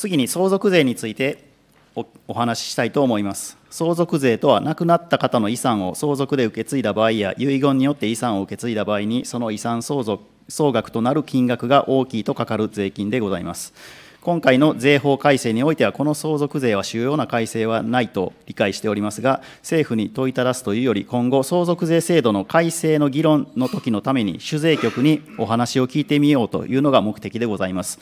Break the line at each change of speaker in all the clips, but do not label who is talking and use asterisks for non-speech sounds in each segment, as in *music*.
次に相続税についてお話ししたいと思います。相続税とは、亡くなった方の遺産を相続で受け継いだ場合や、遺言によって遺産を受け継いだ場合に、その遺産相続総額となる金額が大きいとかかる税金でございます。今回の税法改正においては、この相続税は主要な改正はないと理解しておりますが、政府に問いただすというより、今後、相続税制度の改正の議論の時のために、主税局にお話を聞いてみようというのが目的でございます。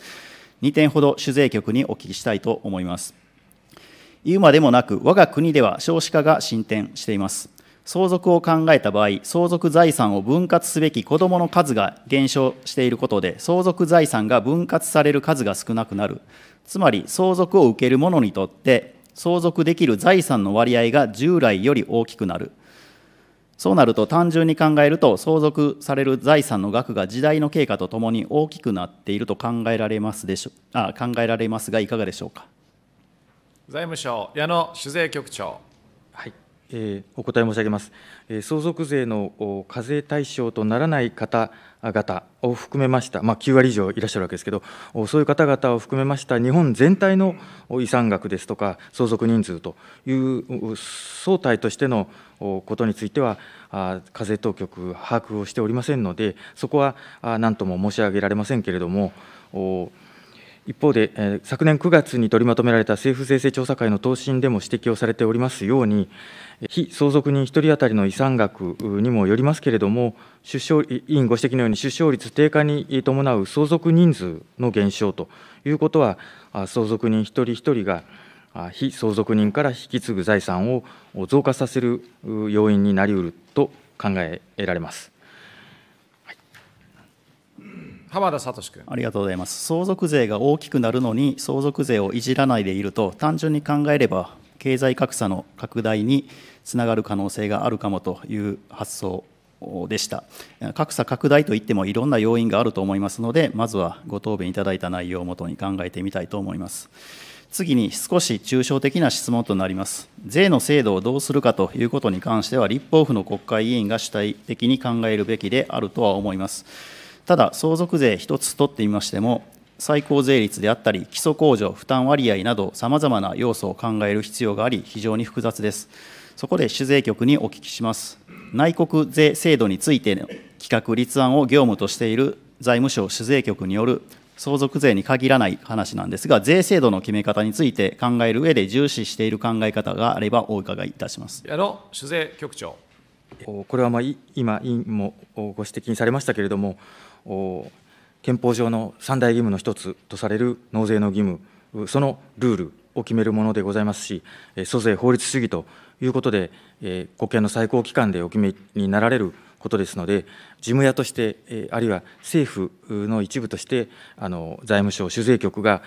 2点ほど主税局にお聞きしたいと思います。言うまでもなく、我が国では少子化が進展しています。相続を考えた場合、相続財産を分割すべき子どもの数が減少していることで、相続財産が分割される数が少なくなる、つまり相続を受ける者にとって、相続できる財産の割合が従来より大きくなる。そうなると単純に考えると相続される財産の額が時代の経過とともに大きくなっていると考えられますでしょあ考えられますがい
かがでしょうか財務省矢野主税局長お答え申し上げます。相続税の課税対象とならない方々を含めました、まあ、9割以上いらっしゃるわけですけど、そういう方々を含めました、日本全体の遺産額ですとか、相続人数という総体としてのことについては、課税当局、把握をしておりませんので、そこはなんとも申し上げられませんけれども、一方で、昨年9月に取りまとめられた政府税制調査会の答申でも指摘をされておりますように、被相続人1人当たりの遺産額にもよりますけれども、出生委員ご指摘のように、出生率低下に伴う相続人数の減少ということは、相続人一人一人が非相続人から引き継ぐ財産を増加させる要因になりうると考えられます。浜田聡君
ありがとうございます相続税が大きくなるのに相続税をいじらないでいると単純に考えれば経済格差の拡大につながる可能性があるかもという発想でした格差拡大といってもいろんな要因があると思いますのでまずはご答弁いただいた内容をもとに考えてみたいと思います次に少し抽象的な質問となります税の制度をどうするかということに関しては立法府の国会議員が主体的に考えるべきであるとは思いますただ、相続税1つ取ってみましても、最高税率であったり、基礎控除、負担割合など、さまざまな要素を考える必要があり、非常に複雑です。そこで主税局にお聞きします。内国税制度についての企画立案を業務としている財務省主税局による相続税に限らない話なんですが、税制度の決め方について考える上で重視している考え方があればお伺いいたします。
矢野主税局長
これはまあ今、委員もご指摘にされましたけれども、憲法上の三大義務の一つとされる納税の義務、そのルールを決めるものでございますし、租税法律主義ということで、国権の最高機関でお決めになられることですので、事務屋として、あるいは政府の一部として、あの財務省、主税局が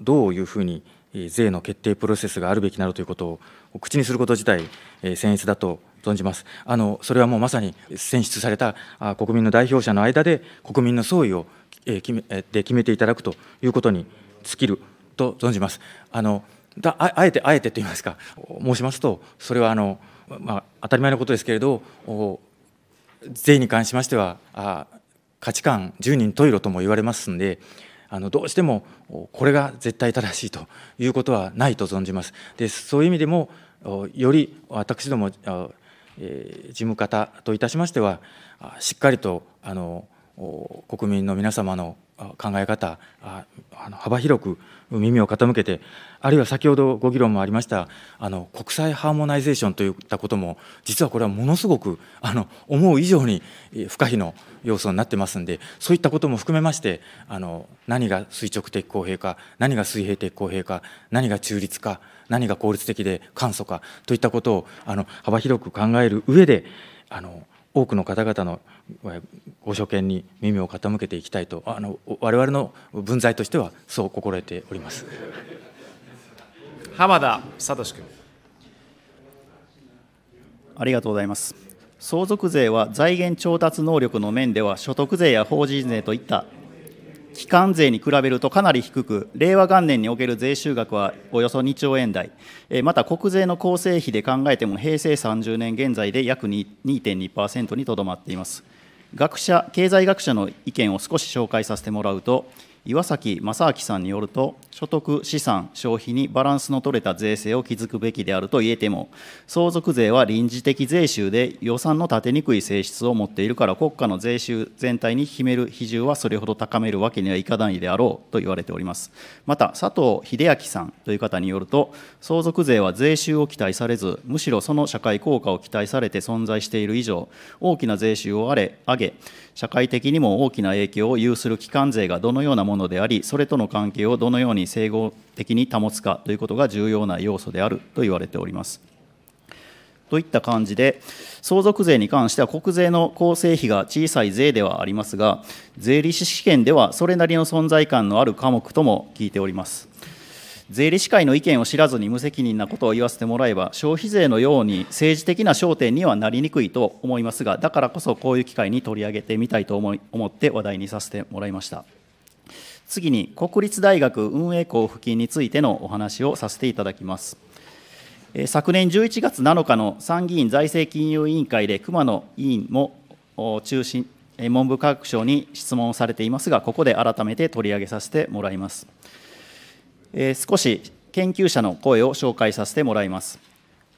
どういうふうに税の決定プロセスがあるべきなどということを口にすること自体、僭越だと存じます。あのそれはもうまさに選出された国民の代表者の間で、国民の総意を決めで決めていただくということに尽きると存じます。あのだあえて、あえてと言いますか、申しますと、それはあの、まあ、当たり前のことですけれど、税に関しましては、価値観、10人十色とも言われますので、あのどうしてもこれが絶対正しいということはないと存じます。でそういう意味でもより私ども事務方といたしましてはしっかりとあの国民の皆様の考え方ああの幅広く耳を傾けてあるいは先ほどご議論もありましたあの国際ハーモナイゼーションといったことも実はこれはものすごくあの思う以上に不可避の要素になってますんでそういったことも含めましてあの何が垂直的公平か何が水平的公平か何が中立か何が効率的で簡素かといったことをあの幅広く考える上であの多くの方々のご所見に耳を傾けていきたいとあの我々の分際としてはそう心得ております浜田聡君
ありがとうございます相続税は財源調達能力の面では所得税や法人税といった基幹税に比べるとかなり低く、令和元年における税収額はおよそ2兆円台、また国税の構成比で考えても、平成30年現在で約2.2%にとどまっています。学者経済学者の意見を少し紹介させてもらうと岩崎正明さんによると所得資産消費にバランスの取れた税制を築くべきであると言えても相続税は臨時的税収で予算の立てにくい性質を持っているから国家の税収全体に秘める比重はそれほど高めるわけにはいかないであろうと言われておりますまた佐藤秀明さんという方によると相続税は税収を期待されずむしろその社会効果を期待されて存在している以上大きな税収を上げ社会的にも大きな影響を有する機関税がどのようなものものであり、それとの関係をどのように整合的に保つかということが重要な要素であると言われております。といった感じで、相続税に関しては国税の構成費が小さい税ではありますが、税理士試験ではそれなりの存在感のある科目とも聞いております。税理士会の意見を知らずに無責任なことを言わせてもらえば、消費税のように政治的な焦点にはなりにくいと思いますが、だからこそこういう機会に取り上げてみたいと思い思って話題にさせてもらいました。次に国立大学運営交付金についてのお話をさせていただきます。昨年11月7日の参議院財政金融委員会で熊野委員も中心文部科学省に質問をされていますが、ここで改めて取り上げさせてもらいます。少し研究者の声を紹介させてもらいます。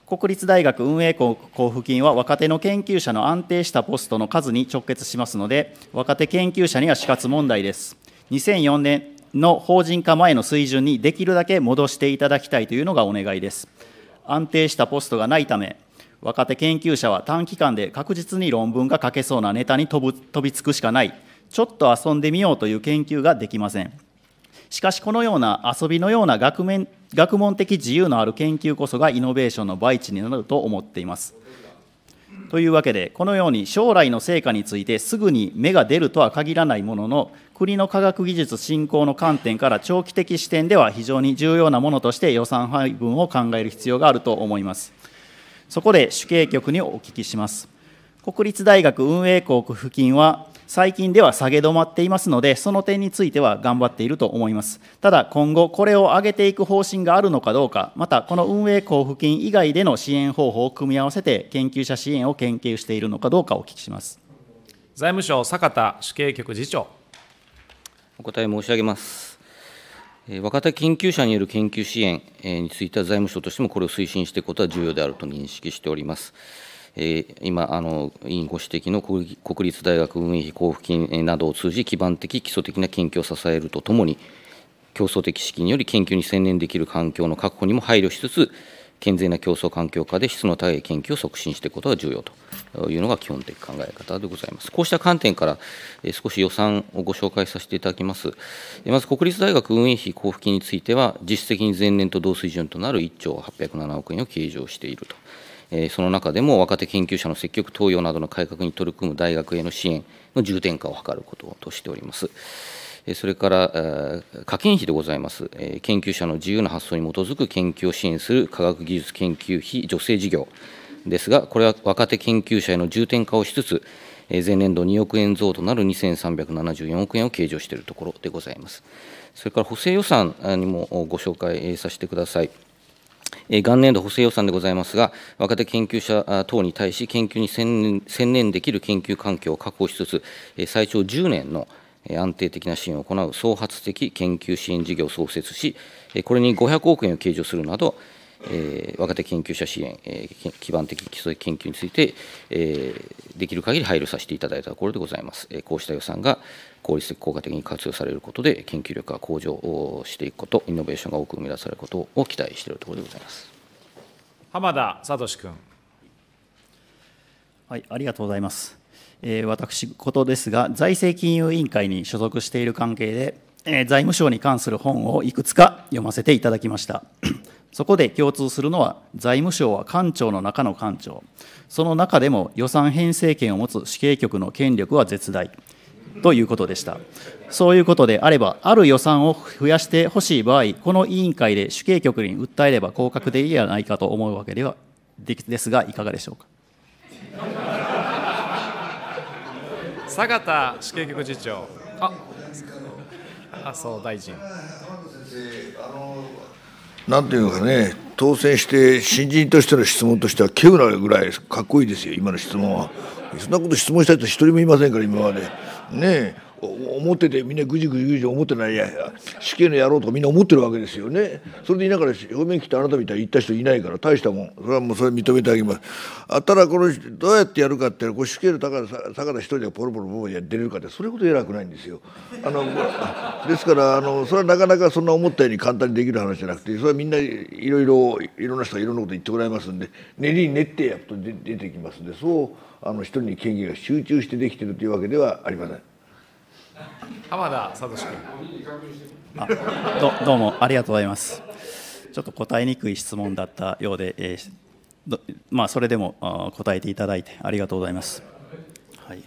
国立大学運営交付金は若手の研究者の安定したポストの数に直結しますので、若手研究者には死活問題です。2004年の法人化前の水準にできるだけ戻していただきたいというのがお願いです。安定したポストがないため、若手研究者は短期間で確実に論文が書けそうなネタに飛ぶ飛びつくしかない、ちょっと遊んでみようという研究ができません。しかし、このような遊びのような学面学問的自由のある研究こそがイノベーションの培地になると思っています。というわけで、このように将来の成果についてすぐに芽が出るとは限らないものの、国の科学技術振興の観点から長期的視点では非常に重要なものとして予算配分を考える必要があると思います。そこで主計局にお聞きします。国立大学運営校区付近は最近では下げ止まっていますので、その点については頑張っていると思います。ただ、今後、これを上げていく方針があるのかどうか、また、この運営交付金以外での支援方法を組み合わせて、研究者支援を研究しているのかどうかお聞きします。
財務省坂田主計局次長。お答え申し上げます。若手研究者による研究支援については、財務省としてもこれを推進していくことは重要であると認識しております。え今あの、委員ご指摘の国立大学運営費交付金などを通じ、基盤的、基礎的な研究を支えるとともに、競争的資金により研究に専念できる環境の確保にも配慮しつつ、健全な競争環境下で質の高い研究を促進していくことが重要というのが基本的考え方でございます。こうした観点から少し予算をご紹介させていただきます。まず国立大学運営費交付金については、実質的に前年と同水準となる1兆807億円を計上していると。その中でも若手研究者の積極登用などの改革に取り組む大学への支援の重点化を図ることとしております。それから課金費でございます、研究者の自由な発想に基づく研究を支援する科学技術研究費助成事業ですが、これは若手研究者への重点化をしつつ、前年度2億円増となる2374億円を計上しているところでございます。それから補正予算にもご紹介させてください。元年度補正予算でございますが、若手研究者等に対し、研究に専念できる研究環境を確保しつつ、最長10年の安定的な支援を行う創発的研究支援事業を創設し、これに500億円を計上するなど、えー、若手研究者支援、えー、基盤的基礎研究について、えー、できる限り配慮させていただいたところでございます。えこうした予算が効率的、効果的に活用されることで、研究力が向上していくこと、イノベーションが多く生み出されることを期待しているところでございます。
浜田聡君。
はい、ありがとうございます。え私事ですが、財政金融委員会に所属している関係で、え財務省に関する本をいくつか読ませていただきました。そこで共通するのは、財務省は官庁の中の官庁、その中でも予算編成権を持つ主計局の権力は絶大ということでした。そういうことであれば、ある予算を増やしてほしい場合、この委員会で主計局に訴えれば降格でいいやないかと思うわけではですが、いかがでしょうか。坂田主計局次長。あ、麻生大臣。
なんていうかね当選して新人としての質問としてはけうなぐらいかっこいいですよ今の質問はそんなこと質問した人一人もいませんから今までねえ表でみんなぐじぐじぐじ思ってないや死刑の野郎とかみんな思ってるわけですよねそれでいながら表面来てあなたみたいに言った人いないから大したもんそれはもうそれ認めてあげますあったらこのどうやってやるかってこう死刑の高田坂田一人でポロポロポロやってれるかってそれほど偉くないんですよあの *laughs* ですからあのそれはなかなかそんな思ったように簡単にできる話じゃなくてそれはみんないろいろいろんな人がいろんなこと言ってもらいますんで練り練ってやっと出てきますんでそうあの一人に権限が集中してできてるというわけではありません。
浜田聡君あどど
うもありがとうござ
いますちょっと答えにくい質問だったようで、えーまあ、それでも答えていただいてありがとうございます。はい